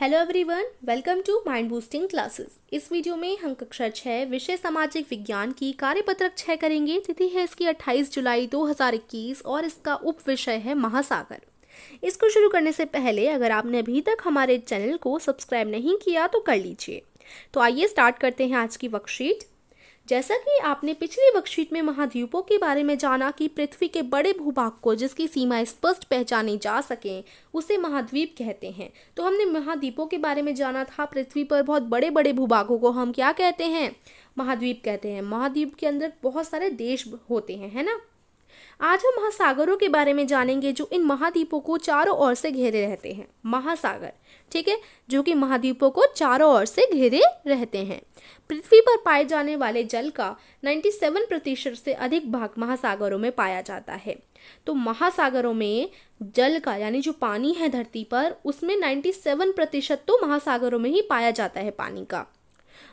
hello everyone welcome to mind boosting classes इस video में हम कक्षा छः विषय सामाजिक विज्ञान की कार्यपत्रक छः करेंगे तिथि है इसकी 28 जुलाई 2021 और इसका उप विषय है महासागर इसको शुरू करने से पहले अगर आपने अभी तक हमारे चैनल को सब्सक्राइब नहीं किया तो कर लीजिए तो आइए स्टार्ट करते हैं आज की वर्कशीट जैसा कि आपने पिछली वर्कशीट में महाद्वीपों के बारे में जाना कि पृथ्वी के बड़े भूभाग को जिसकी सीमा स्पष्ट पहचानी जा सके उसे महाद्वीप कहते हैं तो हमने महाद्वीपों के बारे में जाना था पृथ्वी पर बहुत बड़े बड़े भूभागों को हम क्या कहते हैं महाद्वीप कहते हैं महाद्वीप के अंदर बहुत सारे देश होते हैं है ना आज हम महासागरों के बारे में जानेंगे जो इन महाद्वीपों को चारों ओर से घेरे रहते हैं महासागर ठीक है जो कि महाद्वीपों को चारों ओर से घेरे रहते हैं पृथ्वी पर पाए जाने वाले जल का 97 प्रतिशत से अधिक भाग महासागरों में पाया जाता है तो महासागरों में जल का यानी जो पानी है धरती पर उसमें 97 प्रतिशत तो महासागरों में ही पाया जाता है पानी का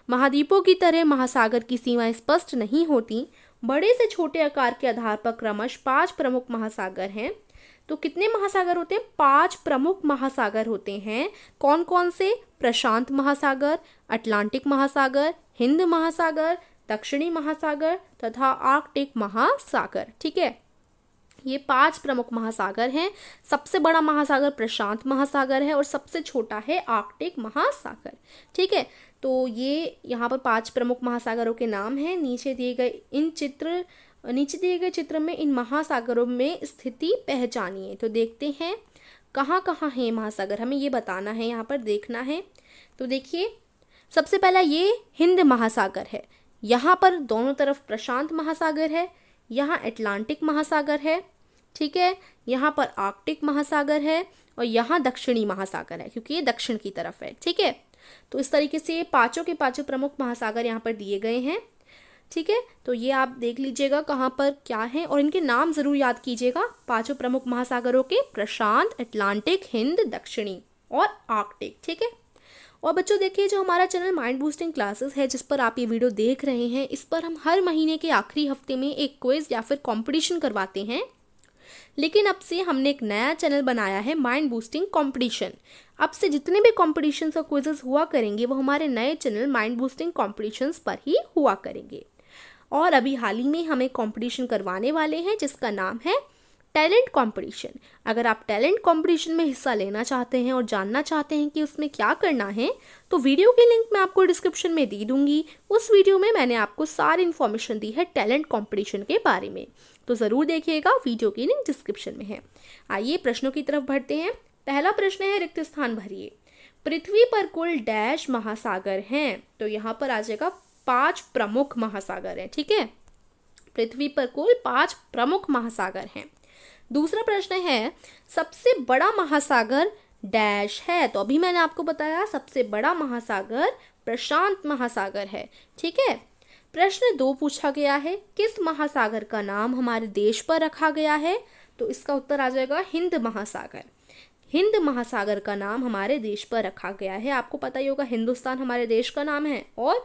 महाद्वीपों की तरह महासागर की सीमाएं स्पष्ट नहीं होती बड़े से छोटे आकार के आधार पर क्रमश पांच प्रमुख महासागर हैं तो कितने महासागर होते हैं पांच प्रमुख महासागर होते हैं कौन कौन से प्रशांत महासागर अटलांटिक महासागर हिंद महासागर दक्षिणी महासागर तथा आर्कटिक महासागर ठीक है ये पांच प्रमुख महासागर हैं सबसे बड़ा महासागर प्रशांत महासागर है और सबसे छोटा है आर्कटिक महासागर ठीक है तो ये यहाँ पर पांच प्रमुख महासागरों के नाम हैं नीचे दिए गए इन चित्र नीचे दिए गए चित्र में इन महासागरों में स्थिति पहचानिए तो देखते हैं कहाँ कहाँ है महासागर हमें ये बताना है यहाँ पर देखना है तो देखिए सबसे पहला ये हिंद महासागर है यहाँ पर दोनों तरफ प्रशांत महासागर है यहाँ एटलांटिक महासागर है ठीक है यहाँ पर आर्कटिक महासागर है और यहाँ दक्षिणी महासागर है क्योंकि ये दक्षिण की तरफ है ठीक है तो इस तरीके से पांचों पाँचों के पाँचों प्रमुख महासागर यहाँ पर दिए गए हैं ठीक है तो ये आप देख लीजिएगा कहाँ पर क्या है और इनके नाम ज़रूर याद कीजिएगा पांचों प्रमुख महासागरों के प्रशांत अटलांटिक हिंद दक्षिणी और आर्कटिक ठीक है और बच्चों देखिए जो हमारा चैनल माइंड बूस्टिंग क्लासेस है जिस पर आप ये वीडियो देख रहे हैं इस पर हम हर महीने के आखिरी हफ्ते में एक क्विज या फिर कॉम्पिटिशन करवाते हैं लेकिन अब से हमने एक नया चैनल बनाया है माइंड बूस्टिंग कॉम्पिटिशन अब से जितने भी कॉम्पिटिशन और क्विजेज हुआ करेंगे वो हमारे नए चैनल माइंड बूस्टिंग कॉम्पिटिशन्स पर ही हुआ करेंगे और अभी हाल ही में हमें कॉम्पिटिशन करवाने वाले हैं जिसका नाम है टैलेंट कंपटीशन अगर आप टैलेंट कंपटीशन में हिस्सा लेना चाहते हैं और जानना चाहते हैं कि उसमें क्या करना है तो वीडियो की लिंक मैं आपको डिस्क्रिप्शन में दे दूंगी उस वीडियो में मैंने आपको सारी इन्फॉर्मेशन दी है टैलेंट कॉम्पिटिशन के बारे में तो ज़रूर देखिएगा वीडियो की लिंक डिस्क्रिप्शन में है आइए प्रश्नों की तरफ बढ़ते हैं पहला प्रश्न है रिक्त स्थान भरिए पृथ्वी पर कुल डैश महासागर हैं तो यहाँ पर आ जाएगा पांच प्रमुख महासागर हैं ठीक है पृथ्वी पर कुल पांच प्रमुख महासागर हैं दूसरा प्रश्न है सबसे बड़ा महासागर डैश है तो अभी मैंने आपको बताया सबसे बड़ा महासागर प्रशांत महासागर है ठीक है प्रश्न दो पूछा गया है किस महासागर का नाम हमारे देश पर रखा गया है तो इसका उत्तर आ जाएगा हिंद महासागर हिंद महासागर का नाम हमारे देश पर रखा गया है आपको पता ही होगा हिंदुस्तान हमारे देश का नाम है और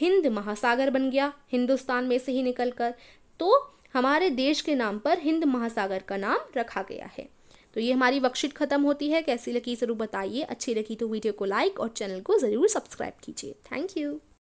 हिंद महासागर बन गया हिंदुस्तान में से ही निकलकर तो हमारे देश के नाम पर हिंद महासागर का नाम रखा गया है तो ये हमारी वर्कशीट खत्म होती है कैसी लगी ज़रूर बताइए अच्छी लगी तो वीडियो को लाइक और चैनल को ज़रूर सब्सक्राइब कीजिए थैंक यू